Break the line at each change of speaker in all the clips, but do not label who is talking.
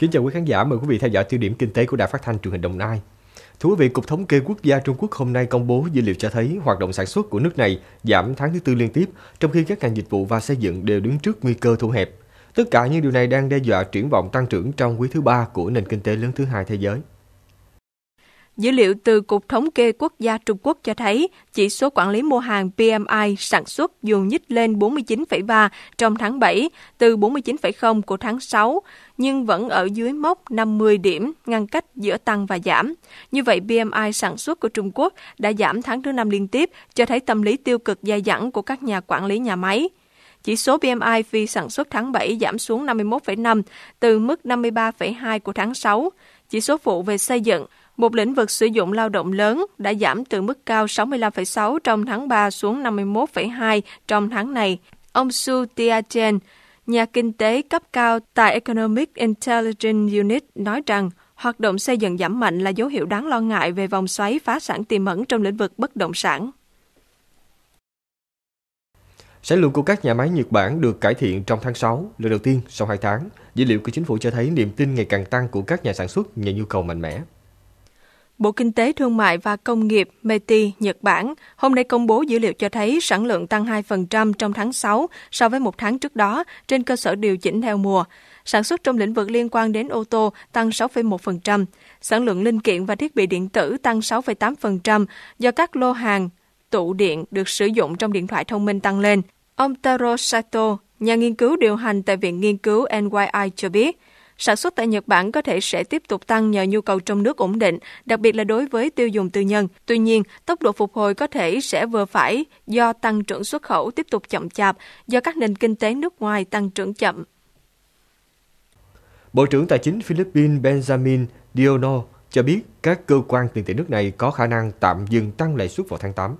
Kính chào quý khán giả, mời quý vị theo dõi tiêu điểm kinh tế của Đài Phát thanh Truyền hình Đồng Nai. Thưa quý vị, Cục Thống kê Quốc gia Trung Quốc hôm nay công bố dữ liệu cho thấy hoạt động sản xuất của nước này giảm tháng thứ tư liên tiếp, trong khi các ngành dịch vụ và xây dựng đều đứng trước nguy cơ thu hẹp. Tất cả những điều này đang đe dọa triển vọng tăng trưởng trong quý thứ ba của nền kinh tế lớn thứ hai thế giới.
Dữ liệu từ Cục Thống kê Quốc gia Trung Quốc cho thấy chỉ số quản lý mua hàng PMI sản xuất dù nhích lên 49,3 trong tháng 7 từ 49,0 của tháng 6, nhưng vẫn ở dưới mốc 50 điểm ngăn cách giữa tăng và giảm. Như vậy, PMI sản xuất của Trung Quốc đã giảm tháng thứ năm liên tiếp, cho thấy tâm lý tiêu cực dai dẳng của các nhà quản lý nhà máy. Chỉ số PMI phi sản xuất tháng 7 giảm xuống 51,5 từ mức 53,2 của tháng 6. Chỉ số phụ về xây dựng một lĩnh vực sử dụng lao động lớn đã giảm từ mức cao 65,6 trong tháng 3 xuống 51,2 trong tháng này. Ông Su tia nhà kinh tế cấp cao tại Economic Intelligence Unit nói rằng hoạt động xây dựng giảm mạnh là dấu hiệu đáng lo ngại về vòng xoáy phá sản tiềm ẩn trong lĩnh vực bất động sản.
Sản lượng của các nhà máy Nhật Bản được cải thiện trong tháng 6, lần đầu tiên sau 2 tháng. Dữ liệu của chính phủ cho thấy niềm tin ngày càng tăng của các nhà sản xuất nhờ nhu cầu mạnh mẽ.
Bộ Kinh tế Thương mại và Công nghiệp METI Nhật Bản hôm nay công bố dữ liệu cho thấy sản lượng tăng 2% trong tháng 6 so với một tháng trước đó trên cơ sở điều chỉnh theo mùa. Sản xuất trong lĩnh vực liên quan đến ô tô tăng 6,1%, sản lượng linh kiện và thiết bị điện tử tăng 6,8% do các lô hàng tụ điện được sử dụng trong điện thoại thông minh tăng lên. Ông Taro Sato, nhà nghiên cứu điều hành tại Viện Nghiên cứu NYI cho biết, Sản xuất tại Nhật Bản có thể sẽ tiếp tục tăng nhờ nhu cầu trong nước ổn định, đặc biệt là đối với tiêu dùng tư nhân. Tuy nhiên, tốc độ phục hồi có thể sẽ vừa phải do tăng trưởng xuất khẩu tiếp tục chậm chạp do các nền kinh tế nước ngoài tăng trưởng chậm.
Bộ trưởng Tài chính Philippines Benjamin Diono cho biết các cơ quan tiền tệ nước này có khả năng tạm dừng tăng lãi suất vào tháng 8.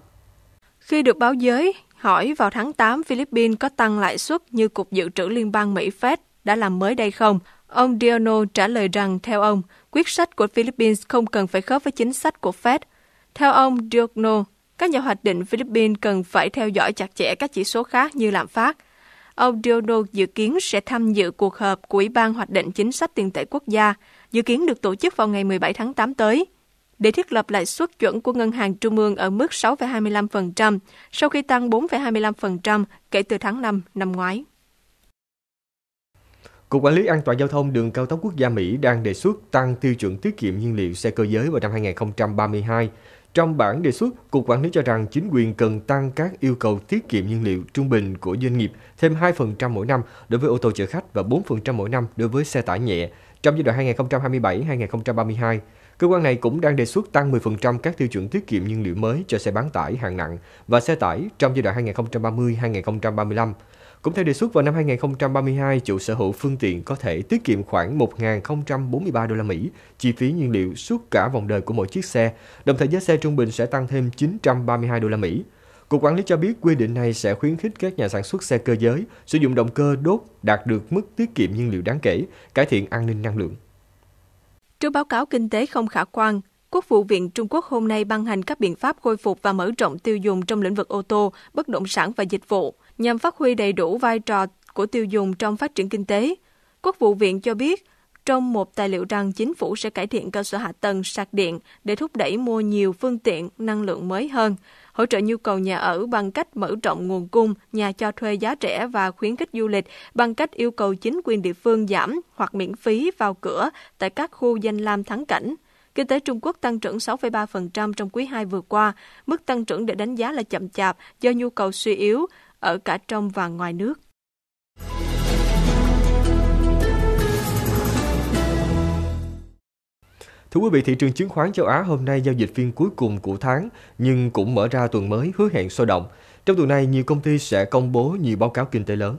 Khi được báo giới hỏi vào tháng 8 Philippines có tăng lãi suất như Cục Dự trữ Liên bang Mỹ Fed đã làm mới đây không, Ông Diono trả lời rằng theo ông, quyết sách của Philippines không cần phải khớp với chính sách của Fed. Theo ông Diono, các nhà hoạch định Philippines cần phải theo dõi chặt chẽ các chỉ số khác như lạm phát. Ông Diono dự kiến sẽ tham dự cuộc họp của Ủy ban hoạch định chính sách tiền tệ quốc gia, dự kiến được tổ chức vào ngày 17 tháng 8 tới để thiết lập lãi suất chuẩn của ngân hàng trung ương ở mức 6,25% sau khi tăng 4,25% kể từ tháng 5 năm ngoái.
Cục Quản lý An toàn Giao thông đường cao tốc quốc gia Mỹ đang đề xuất tăng tiêu chuẩn tiết kiệm nhiên liệu xe cơ giới vào năm 2032. Trong bản đề xuất, Cục Quản lý cho rằng chính quyền cần tăng các yêu cầu tiết kiệm nhiên liệu trung bình của doanh nghiệp thêm 2% mỗi năm đối với ô tô chở khách và 4% mỗi năm đối với xe tải nhẹ trong giai đoạn 2027-2032. Cơ quan này cũng đang đề xuất tăng 10% các tiêu chuẩn tiết kiệm nhiên liệu mới cho xe bán tải hạng nặng và xe tải trong giai đoạn 2030-2035. Cũng theo đề xuất vào năm 2032, chủ sở hữu phương tiện có thể tiết kiệm khoảng 1.043 đô la Mỹ chi phí nhiên liệu suốt cả vòng đời của mỗi chiếc xe, đồng thời giá xe trung bình sẽ tăng thêm 932 đô la Mỹ. Cục quản lý cho biết quy định này sẽ khuyến khích các nhà sản xuất xe cơ giới sử dụng động cơ đốt đạt được mức tiết kiệm nhiên liệu đáng kể, cải thiện an ninh năng lượng.
Trước báo cáo kinh tế không khả quan, Quốc vụ viện Trung Quốc hôm nay ban hành các biện pháp khôi phục và mở rộng tiêu dùng trong lĩnh vực ô tô, bất động sản và dịch vụ – nhằm phát huy đầy đủ vai trò của tiêu dùng trong phát triển kinh tế. Quốc vụ viện cho biết trong một tài liệu rằng chính phủ sẽ cải thiện cơ sở hạ tầng sạc điện để thúc đẩy mua nhiều phương tiện năng lượng mới hơn, hỗ trợ nhu cầu nhà ở bằng cách mở rộng nguồn cung, nhà cho thuê giá rẻ và khuyến khích du lịch bằng cách yêu cầu chính quyền địa phương giảm hoặc miễn phí vào cửa tại các khu danh lam thắng cảnh. Kinh tế Trung Quốc tăng trưởng 6,3% trong quý 2 vừa qua, mức tăng trưởng được đánh giá là chậm chạp do nhu cầu suy yếu, ở cả trong và ngoài nước.
Thưa quý vị, thị trường chứng khoán châu Á hôm nay giao dịch phiên cuối cùng của tháng nhưng cũng mở ra tuần mới hứa hẹn sôi động. Trong tuần này, nhiều công ty sẽ công bố nhiều báo cáo kinh tế lớn.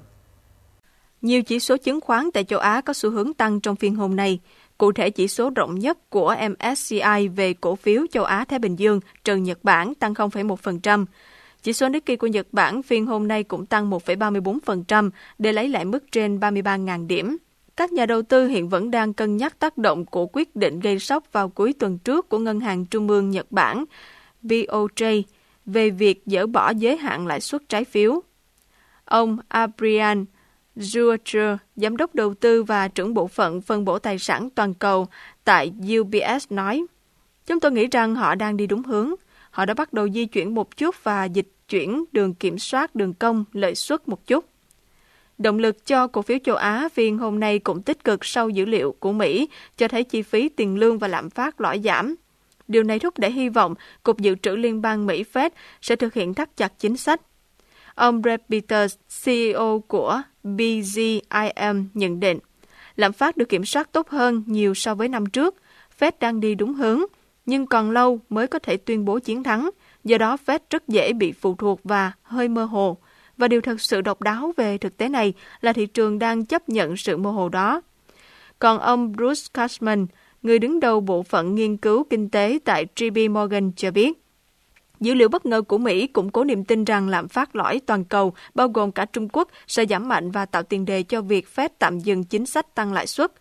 Nhiều chỉ số chứng khoán tại châu Á có xu hướng tăng trong phiên hôm nay. Cụ thể chỉ số rộng nhất của MSCI về cổ phiếu châu Á Thái Bình Dương trừ Nhật Bản tăng 0,1%, chỉ số Nikkei của Nhật Bản phiên hôm nay cũng tăng 1,34% để lấy lại mức trên 33.000 điểm. Các nhà đầu tư hiện vẫn đang cân nhắc tác động của quyết định gây sốc vào cuối tuần trước của Ngân hàng Trung ương Nhật Bản BOJ về việc dỡ bỏ giới hạn lãi suất trái phiếu. Ông Abrian Juacher, giám đốc đầu tư và trưởng bộ phận phân bổ tài sản toàn cầu tại UBS nói, Chúng tôi nghĩ rằng họ đang đi đúng hướng họ đã bắt đầu di chuyển một chút và dịch chuyển đường kiểm soát đường công lợi suất một chút. Động lực cho cổ phiếu châu Á phiên hôm nay cũng tích cực sau dữ liệu của Mỹ cho thấy chi phí tiền lương và lạm phát lõi giảm. Điều này thúc đẩy hy vọng Cục Dự trữ Liên bang Mỹ Fed sẽ thực hiện thắt chặt chính sách. Ông Brad Peters, CEO của BZIM nhận định, lạm phát được kiểm soát tốt hơn nhiều so với năm trước, Fed đang đi đúng hướng – nhưng còn lâu mới có thể tuyên bố chiến thắng, do đó Fed rất dễ bị phụ thuộc và hơi mơ hồ. Và điều thật sự độc đáo về thực tế này là thị trường đang chấp nhận sự mơ hồ đó. Còn ông Bruce Cashman, người đứng đầu bộ phận nghiên cứu kinh tế tại JP Morgan cho biết, Dữ liệu bất ngờ của Mỹ củng cố niềm tin rằng lạm phát lõi toàn cầu, bao gồm cả Trung Quốc, sẽ giảm mạnh và tạo tiền đề cho việc Fed tạm dừng chính sách tăng lãi suất.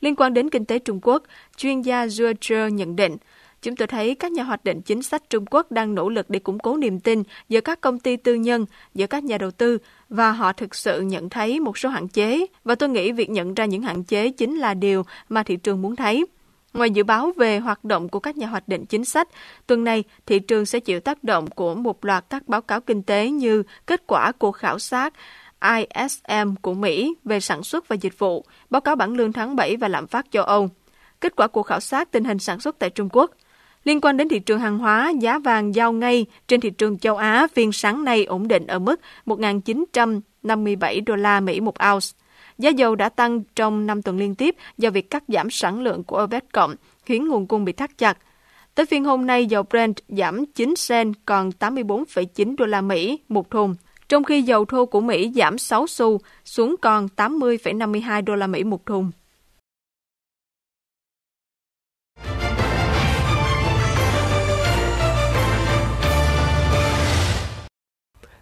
Liên quan đến kinh tế Trung Quốc, chuyên gia Zhuo Zhe nhận định chúng tôi thấy các nhà hoạch định chính sách Trung Quốc đang nỗ lực để củng cố niềm tin giữa các công ty tư nhân, giữa các nhà đầu tư và họ thực sự nhận thấy một số hạn chế và tôi nghĩ việc nhận ra những hạn chế chính là điều mà thị trường muốn thấy. Ngoài dự báo về hoạt động của các nhà hoạch định chính sách, tuần này thị trường sẽ chịu tác động của một loạt các báo cáo kinh tế như kết quả của khảo sát ISM của Mỹ về sản xuất và dịch vụ, báo cáo bảng lương tháng 7 và lạm phát châu Âu, kết quả của khảo sát tình hình sản xuất tại Trung Quốc – Liên quan đến thị trường hàng hóa, giá vàng giao ngay trên thị trường châu Á phiên sáng nay ổn định ở mức 1.957 đô la Mỹ một ounce. Giá dầu đã tăng trong 5 tuần liên tiếp do việc cắt giảm sản lượng của OPEC cộng, khiến nguồn cung bị thắt chặt. Tới phiên hôm nay, dầu Brent giảm 9 cent còn 84,9 đô la Mỹ một thùng, trong khi dầu thô của Mỹ giảm 6 xu xuống còn 80,52 đô la Mỹ một thùng.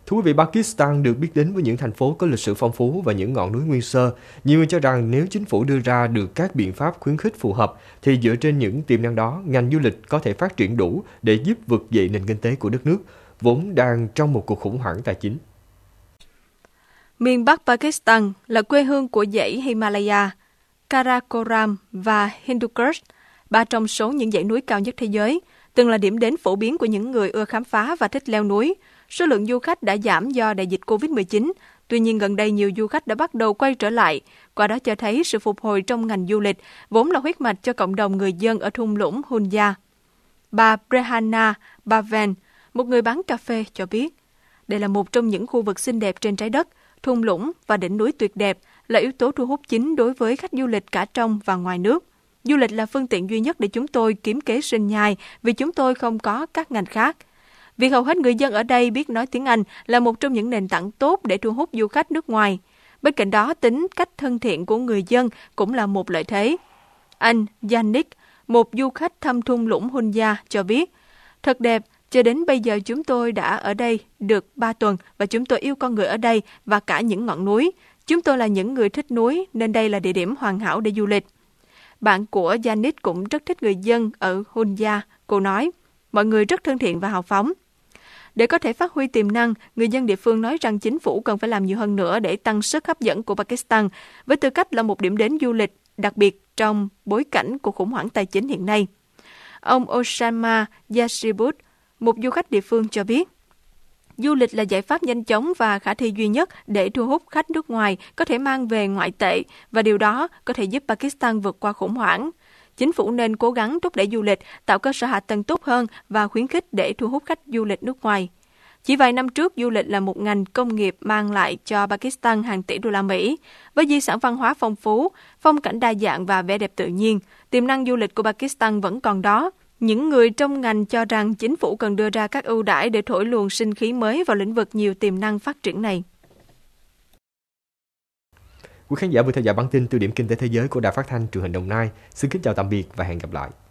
Thưa quý vị, Pakistan được biết đến với những thành phố có lịch sử phong phú và những ngọn núi nguyên sơ. Nhiều người cho rằng nếu chính phủ đưa ra được các biện pháp khuyến khích phù hợp, thì dựa trên những tiềm năng đó, ngành du lịch có thể phát triển đủ để giúp vực dậy nền kinh tế của đất nước, vốn đang trong một cuộc khủng hoảng tài chính.
Miền Bắc Pakistan là quê hương của dãy Himalaya, Karakoram và Hindu Kush, ba trong số những dãy núi cao nhất thế giới, từng là điểm đến phổ biến của những người ưa khám phá và thích leo núi – số lượng du khách đã giảm do đại dịch COVID-19. Tuy nhiên gần đây nhiều du khách đã bắt đầu quay trở lại, qua đó cho thấy sự phục hồi trong ngành du lịch vốn là huyết mạch cho cộng đồng người dân ở thung lũng Hunya. Bà Brehana Baven, một người bán cà phê cho biết, đây là một trong những khu vực xinh đẹp trên trái đất, thung lũng và đỉnh núi tuyệt đẹp là yếu tố thu hút chính đối với khách du lịch cả trong và ngoài nước. Du lịch là phương tiện duy nhất để chúng tôi kiếm kế sinh nhai vì chúng tôi không có các ngành khác – Việc hầu hết người dân ở đây biết nói tiếng Anh là một trong những nền tảng tốt để thu hút du khách nước ngoài. Bên cạnh đó, tính cách thân thiện của người dân cũng là một lợi thế. Anh Yannick, một du khách thăm thung lũng Hunya cho biết, thật đẹp, cho đến bây giờ chúng tôi đã ở đây được 3 tuần và chúng tôi yêu con người ở đây và cả những ngọn núi. Chúng tôi là những người thích núi nên đây là địa điểm hoàn hảo để du lịch. Bạn của Janet cũng rất thích người dân ở Hunya. Cô nói, mọi người rất thân thiện và hào phóng. Để có thể phát huy tiềm năng, người dân địa phương nói rằng chính phủ cần phải làm nhiều hơn nữa để tăng sức hấp dẫn của Pakistan với tư cách là một điểm đến du lịch, đặc biệt trong bối cảnh của khủng hoảng tài chính hiện nay. Ông Osama Yashibut, một du khách địa phương cho biết, du lịch là giải pháp nhanh chóng và khả thi duy nhất để thu hút khách nước ngoài có thể mang về ngoại tệ và điều đó có thể giúp Pakistan vượt qua khủng hoảng chính phủ nên cố gắng thúc đẩy du lịch, tạo cơ sở hạ tầng tốt hơn và khuyến khích để thu hút khách du lịch nước ngoài. Chỉ vài năm trước, du lịch là một ngành công nghiệp mang lại cho Pakistan hàng tỷ đô la Mỹ. Với di sản văn hóa phong phú, phong cảnh đa dạng và vẻ đẹp tự nhiên, tiềm năng du lịch của Pakistan vẫn còn đó. Những người trong ngành cho rằng chính phủ cần đưa ra các ưu đãi để thổi luồng sinh khí mới vào lĩnh vực nhiều tiềm năng phát triển này.
Quý khán giả vừa theo dõi bản tin tiêu điểm kinh tế thế giới của Đài Phát thanh truyền hình Đồng Nai. Xin kính chào tạm biệt và hẹn gặp lại.